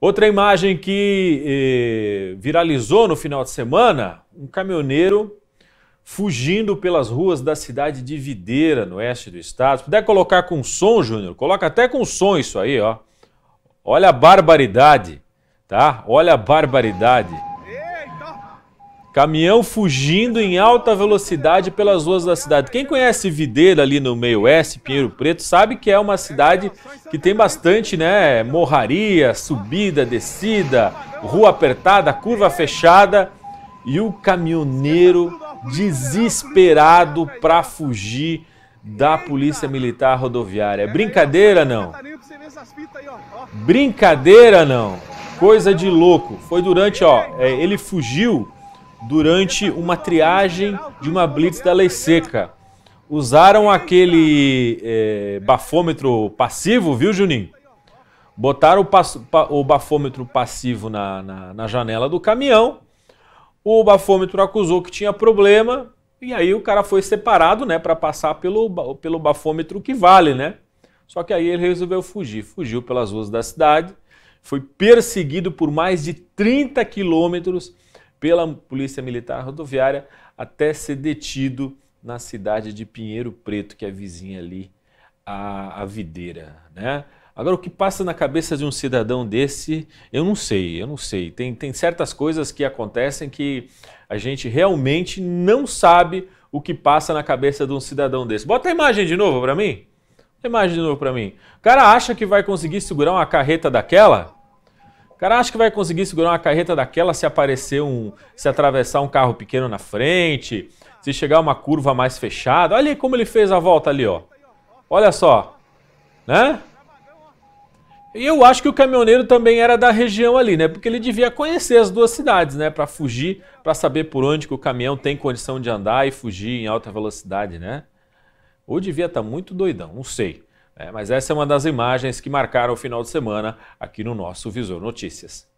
Outra imagem que eh, viralizou no final de semana: um caminhoneiro fugindo pelas ruas da cidade de Videira, no oeste do estado. Se puder colocar com som, Júnior, coloca até com som isso aí, ó. Olha a barbaridade, tá? Olha a barbaridade. Caminhão fugindo em alta velocidade pelas ruas da cidade. Quem conhece Videira ali no meio oeste, Pinheiro Preto, sabe que é uma cidade que tem bastante, né? Morraria, subida, descida, rua apertada, curva fechada. E o caminhoneiro desesperado para fugir da Polícia Militar Rodoviária. É brincadeira não? Brincadeira não? Coisa de louco. Foi durante, ó, é, ele fugiu durante uma triagem de uma blitz da lei seca. Usaram aquele é, bafômetro passivo, viu, Juninho? Botaram o, passo, o bafômetro passivo na, na, na janela do caminhão. O bafômetro acusou que tinha problema, e aí o cara foi separado, né, para passar pelo, pelo bafômetro que vale, né? Só que aí ele resolveu fugir. Fugiu pelas ruas da cidade, foi perseguido por mais de 30 quilômetros pela Polícia Militar Rodoviária até ser detido na cidade de Pinheiro Preto, que é vizinha ali à, à Videira, né? Agora, o que passa na cabeça de um cidadão desse, eu não sei, eu não sei. Tem, tem certas coisas que acontecem que a gente realmente não sabe o que passa na cabeça de um cidadão desse. Bota a imagem de novo para mim. Imagem de novo para mim. O cara acha que vai conseguir segurar uma carreta daquela? cara acha que vai conseguir segurar uma carreta daquela se aparecer um. se atravessar um carro pequeno na frente, se chegar uma curva mais fechada. Olha como ele fez a volta ali, ó. Olha só. Né? E eu acho que o caminhoneiro também era da região ali, né? Porque ele devia conhecer as duas cidades, né? Para fugir, para saber por onde que o caminhão tem condição de andar e fugir em alta velocidade, né? Ou devia estar tá muito doidão, não sei. É, mas essa é uma das imagens que marcaram o final de semana aqui no nosso Visor Notícias.